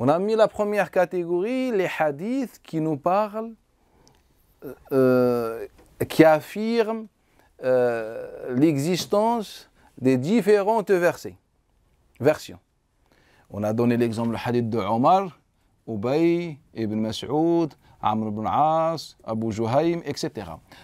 On a mis la première catégorie, les hadiths qui nous parlent, euh, euh, qui affirment euh, l'existence des différentes versets, versions. On a donné l'exemple du hadith de Omar, Ubay, Ibn Mas'ud, Amr ibn As, Abu Juhaym, etc.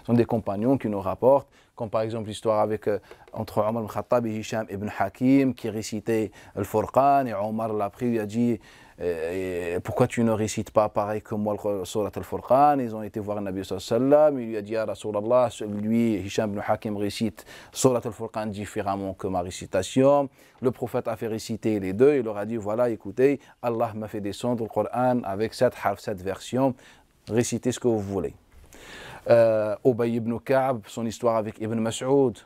Ce sont des compagnons qui nous rapportent, comme par exemple l'histoire avec entre Omar ibn Khattab et Hisham ibn Hakim, qui récitait le Furqan, et Omar l'a pris, a dit euh, pourquoi tu ne récites pas pareil que moi le Surat al-Furqan Ils ont été voir le Nabi sallam, il lui a dit Ya Rasulallah, celui Hisham ibn Hakim récite Surat al-Furqan différemment que ma récitation. Le prophète a fait réciter les deux, il leur a dit Voilà, écoutez, Allah m'a fait descendre le Coran avec cette version, récitez ce que vous voulez. Euh, ibn Ka'b, son histoire avec Ibn Mas'ud,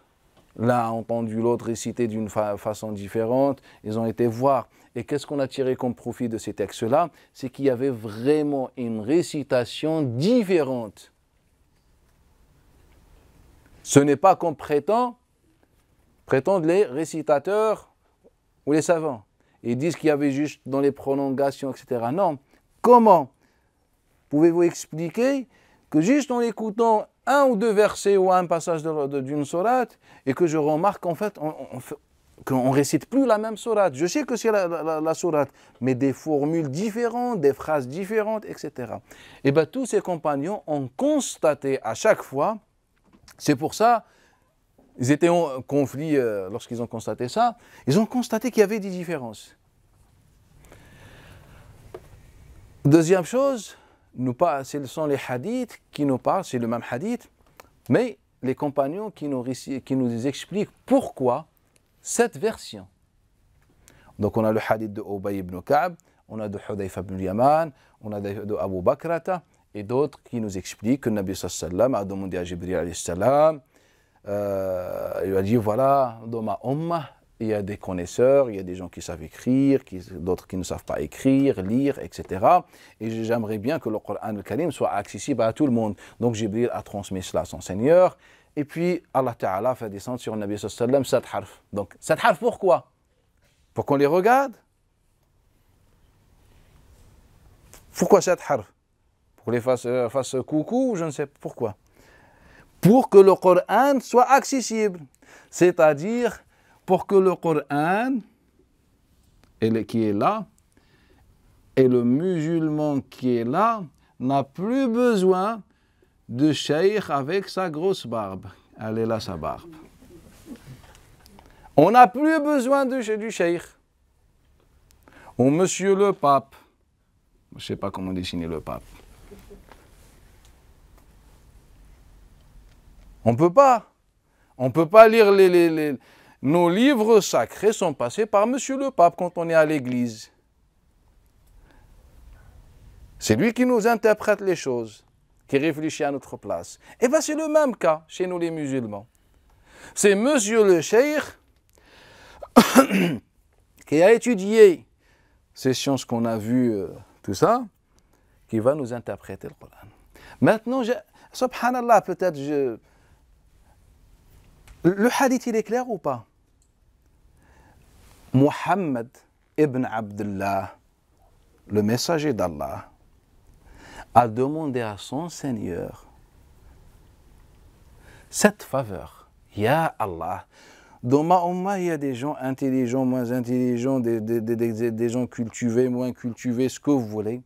l'un a entendu l'autre réciter d'une façon différente, ils ont été voir. Et qu'est-ce qu'on a tiré comme profit de ces textes-là C'est qu'il y avait vraiment une récitation différente. Ce n'est pas qu'on prétend, prétendent les récitateurs ou les savants. Ils disent qu'il y avait juste dans les prolongations, etc. Non. Comment pouvez-vous expliquer que juste en écoutant un ou deux versets ou un passage d'une sourate, et que je remarque en fait, on, on, qu'on ne récite plus la même sourate. Je sais que c'est la, la, sourate, mais des formules différentes, des phrases différentes, etc. Et eh bien tous ces compagnons ont constaté à chaque fois, c'est pour ça, ils étaient en conflit euh, lorsqu'ils ont constaté ça, ils ont constaté qu'il y avait des différences. Deuxième chose, nous pas, ce sont les hadiths qui nous parlent, c'est le même hadith, mais les compagnons qui nous, qui nous expliquent pourquoi cette version. Donc on a le hadith de Obay ibn Ka'b, on a de Hudayf ibn Yaman, on a de, Abu Bakrata et d'autres qui nous expliquent que le Nabi sallam a demandé à Jibril salam euh, il a dit voilà, dans ma ummah, il y a des connaisseurs, il y a des gens qui savent écrire, d'autres qui ne savent pas écrire, lire, etc. Et j'aimerais bien que le Coran al-Karim soit accessible à tout le monde. Donc Jibril a transmis cela à son Seigneur. Et puis Allah Ta'ala fait descendre sur le Nabi sallam sept harf. Donc sept harf pourquoi Pour qu'on les regarde Pourquoi sept harf Pour les euh, fasse, coucou je ne sais pourquoi Pour que le Coran soit accessible. C'est-à-dire pour que le Coran qui est là et le musulman qui est là n'a plus besoin de cheikh avec sa grosse barbe. Elle est là, sa barbe. On n'a plus besoin de, du cheikh. Ou monsieur le pape. Je ne sais pas comment dessiner le pape. On ne peut pas. On ne peut pas lire les, les, Nos livres sacrés sont passés par monsieur le pape quand on est à l'église. C'est lui qui nous interprète les choses qui réfléchit à notre place. Et eh bien c'est le même cas chez nous les musulmans. C'est monsieur le cheikh qui a étudié ces sciences qu'on a vues, euh, tout ça, qui va nous interpréter le Coran. Maintenant, subhanallah, peut-être je... Le hadith, il est clair ou pas Muhammad ibn Abdullah, le messager d'Allah, a demandé à son Seigneur cette faveur. Ya Allah. Dans ma il y a des gens intelligents, moins intelligents, des, gens cultivés, moins cultivés, ce que vous voulez.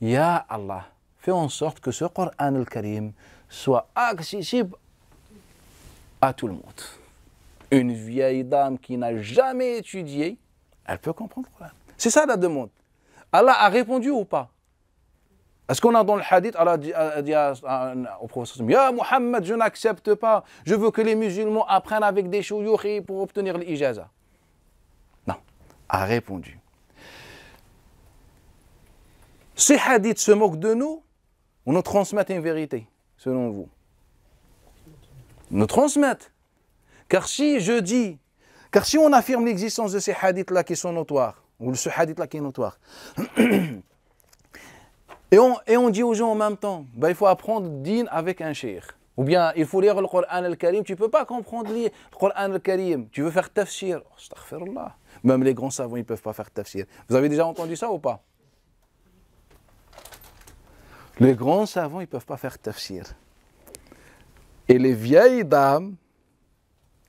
Ya Allah, fais en sorte que ce Coran al-Karim soit accessible à tout le monde. Une vieille dame qui n'a jamais étudié, elle peut comprendre. C'est ça la demande. Allah a répondu ou pas est-ce qu'on a dans le hadith, Allah dit, euh, au professeur Ya Muhammad, je n'accepte pas, je veux que les musulmans apprennent avec des chouyoukhis pour obtenir l'ijaza. Non, a répondu. Ces hadiths se moquent de nous ou nous transmettent une vérité, selon vous Nous transmettent. Car si je dis, car si on affirme l'existence de ces hadiths-là qui sont notoires, ou ce hadith-là qui est notoire, Et on, dit aux gens en même temps, bah, il faut apprendre din avec un cheikh. Ou bien il faut lire le Coran al-Karim. Tu ne peux pas comprendre lire le Coran al-Karim. Tu veux faire tafsir. Même les grands savants, ils ne peuvent pas faire tafsir. Vous avez déjà entendu ça ou pas Les grands savants, ils ne peuvent pas faire tafsir. Et les vieilles dames,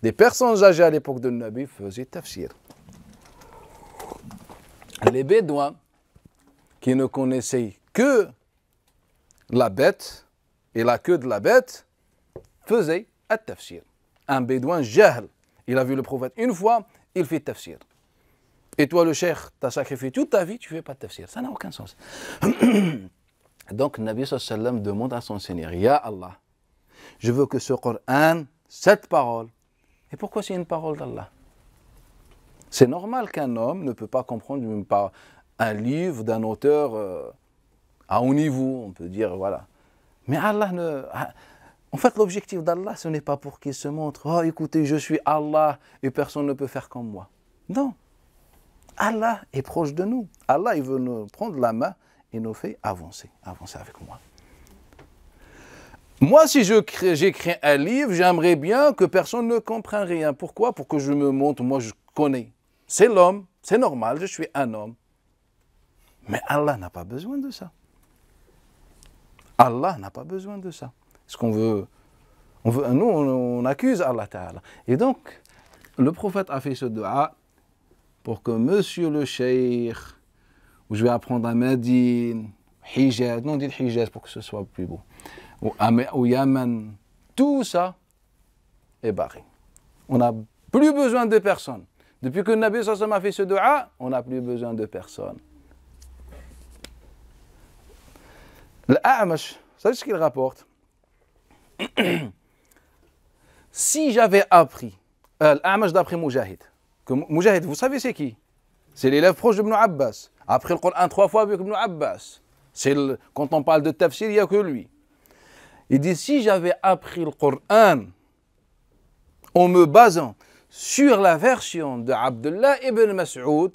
les personnes âgées à l'époque de Nabi faisaient tafsir. Les Bédouins, qui ne connaissaient que la bête et la queue de la bête faisaient à tafsir. Un bédouin jahl, il a vu le prophète une fois, il fait tafsir. Et toi, le cheikh, t'as sacrifié toute ta vie, tu ne fais pas de tafsir. Ça n'a aucun sens. Donc, Nabi sallam demande à son Seigneur, Ya Allah, je veux que ce Coran, cette parole, et pourquoi c'est une parole d'Allah C'est normal qu'un homme ne peut pas comprendre une un livre d'un auteur euh, à haut niveau, on peut dire, voilà. Mais Allah ne. Ah, en fait, l'objectif d'Allah, ce n'est pas pour qu'il se montre, oh écoutez, je suis Allah et personne ne peut faire comme moi. Non. Allah est proche de nous. Allah, il veut nous prendre la main et nous fait avancer, avancer avec moi. Moi, si j'écris un livre, j'aimerais bien que personne ne comprenne rien. Pourquoi Pour que je me montre, moi je connais. C'est l'homme, c'est normal, je suis un homme. Mais Allah n'a pas besoin de ça. Allah n'a pas besoin de ça. Ce qu'on veut, on veut, nous on, accuse Allah Ta'ala. Et donc, le prophète a fait ce dua pour que monsieur le cheikh, où je vais apprendre à Médine, Hijaz, non dit Hijaz pour que ce soit plus beau, ou, au tout ça est barré. On n'a plus besoin de personne. Depuis que Nabi Sassam a fait ce dua, on n'a plus besoin de personne. L'Amash, vous savez ce qu'il rapporte Si j'avais appris, euh, l'Amash d'après Mujahid, que Mujahid, vous savez c'est qui C'est l'élève proche de Abbas. Après le Coran trois fois avec Ibn Abbas. C'est quand on parle de tafsir, il n'y a que lui. Il dit si j'avais appris le Coran en me basant sur la version de Abdullah ibn Mas'ud,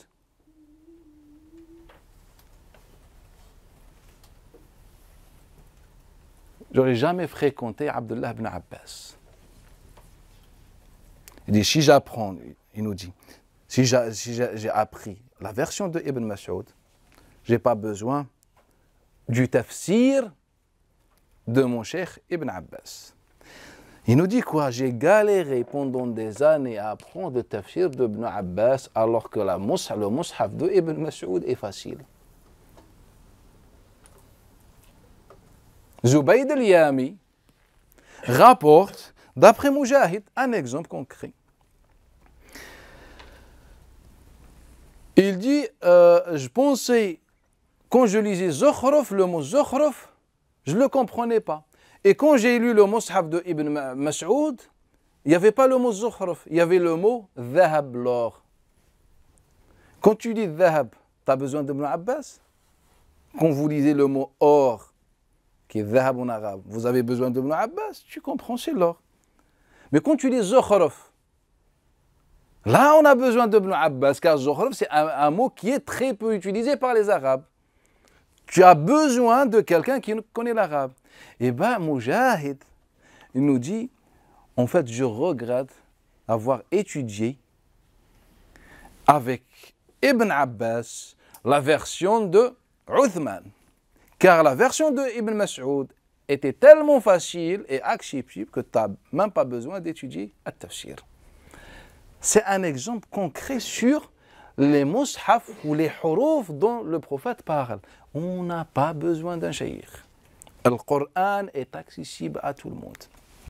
J'aurais jamais fréquenté Abdullah ibn Abbas. Il dit, si j'apprends, il nous dit, si j'ai appris la version de Ibn Masoud, je n'ai pas besoin du tafsir de mon cher Ibn Abbas. Il nous dit quoi J'ai galéré pendant des années à apprendre le tafsir d'Ibn Abbas alors que la le mushaf de Ibn Mas'ud est facile. Zubayd al-Yami rapporte, d'après Mujahid, un exemple concret. Il dit, euh, je pensais, quand je lisais Zohrof, le mot Zohrof, je ne le comprenais pas. Et quand j'ai lu le Mus'haf de Ibn Mas'ud, il n'y avait pas le mot Zohrof, il y avait le mot Zahab, l'or. Quand tu dis Zahab, tu as besoin d'Ibn Abbas Quand vous lisez le mot or qui est Zahab en arabe, vous avez besoin de Abbas, tu comprends, c'est l'or. Mais quand tu dis Zoharof, là on a besoin de Abbas, car Zoharof c'est un, mot qui est très peu utilisé par les Arabes. Tu as besoin de quelqu'un qui connaît l'arabe. Et eh bien Mujahid, il nous dit, en fait je regrette avoir étudié avec Ibn Abbas la version de Uthman. Car la version de Ibn Mas'ud était tellement facile et accessible que tu n'as même pas besoin d'étudier à tafsir C'est un exemple concret sur les mushaf ou les huruf dont le prophète parle. On n'a pas besoin d'un shaykh. Le Coran est accessible à tout le monde.